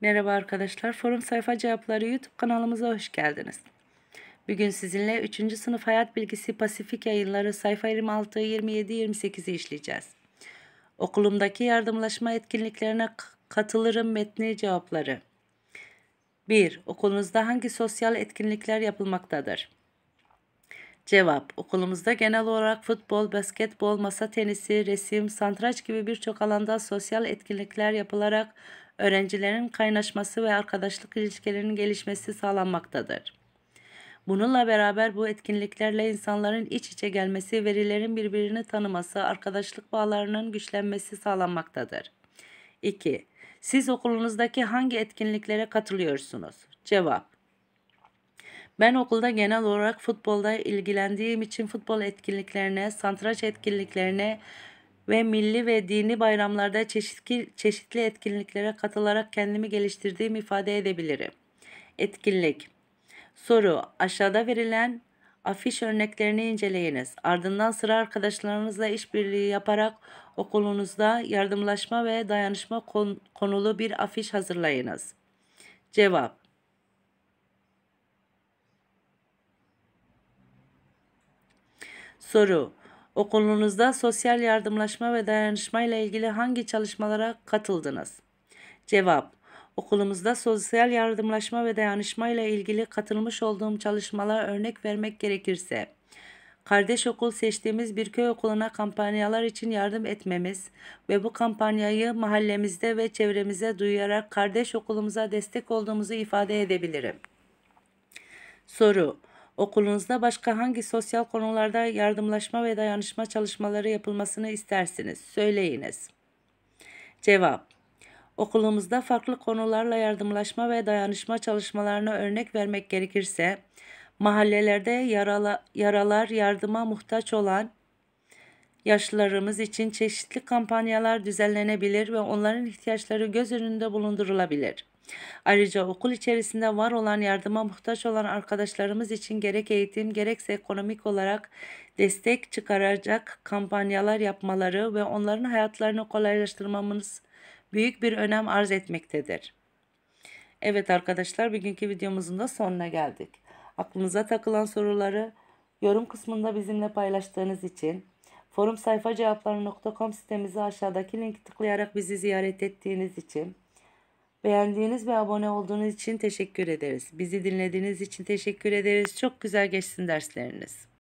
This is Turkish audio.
Merhaba arkadaşlar, Forum Sayfa Cevapları YouTube kanalımıza hoş geldiniz. Bugün sizinle 3. sınıf hayat bilgisi Pasifik yayınları sayfa 26, 27, 28'i işleyeceğiz. Okulumdaki yardımlaşma etkinliklerine katılırım metni cevapları. 1. Okulunuzda hangi sosyal etkinlikler yapılmaktadır? Cevap. Okulumuzda genel olarak futbol, basketbol, masa tenisi, resim, santraç gibi birçok alanda sosyal etkinlikler yapılarak öğrencilerin kaynaşması ve arkadaşlık ilişkilerinin gelişmesi sağlanmaktadır. Bununla beraber bu etkinliklerle insanların iç içe gelmesi, verilerin birbirini tanıması, arkadaşlık bağlarının güçlenmesi sağlanmaktadır. 2. Siz okulunuzdaki hangi etkinliklere katılıyorsunuz? Cevap ben okulda genel olarak futbolda ilgilendiğim için futbol etkinliklerine, santraç etkinliklerine ve milli ve dini bayramlarda çeşitli, çeşitli etkinliklere katılarak kendimi geliştirdiğimi ifade edebilirim. Etkinlik Soru Aşağıda verilen afiş örneklerini inceleyiniz. Ardından sıra arkadaşlarınızla işbirliği yaparak okulunuzda yardımlaşma ve dayanışma konulu bir afiş hazırlayınız. Cevap Soru Okulunuzda sosyal yardımlaşma ve dayanışma ile ilgili hangi çalışmalara katıldınız? Cevap Okulumuzda sosyal yardımlaşma ve dayanışma ile ilgili katılmış olduğum çalışmalara örnek vermek gerekirse kardeş okul seçtiğimiz bir köy okuluna kampanyalar için yardım etmemiz ve bu kampanyayı mahallemizde ve çevremize duyurarak kardeş okulumuza destek olduğumuzu ifade edebilirim. Soru Okulunuzda başka hangi sosyal konularda yardımlaşma ve dayanışma çalışmaları yapılmasını istersiniz? Söyleyiniz. Cevap Okulumuzda farklı konularla yardımlaşma ve dayanışma çalışmalarına örnek vermek gerekirse, mahallelerde yarala, yaralar yardıma muhtaç olan yaşlılarımız için çeşitli kampanyalar düzenlenebilir ve onların ihtiyaçları göz önünde bulundurulabilir.'' Ayrıca okul içerisinde var olan yardıma muhtaç olan arkadaşlarımız için gerek eğitim gerekse ekonomik olarak destek çıkaracak kampanyalar yapmaları ve onların hayatlarını kolaylaştırmamız büyük bir önem arz etmektedir. Evet arkadaşlar bugünkü videomuzun da sonuna geldik. Aklınıza takılan soruları yorum kısmında bizimle paylaştığınız için forum sayfa cevapları.com sitemizi aşağıdaki linki tıklayarak bizi ziyaret ettiğiniz için Beğendiğiniz ve abone olduğunuz için teşekkür ederiz. Bizi dinlediğiniz için teşekkür ederiz. Çok güzel geçsin dersleriniz.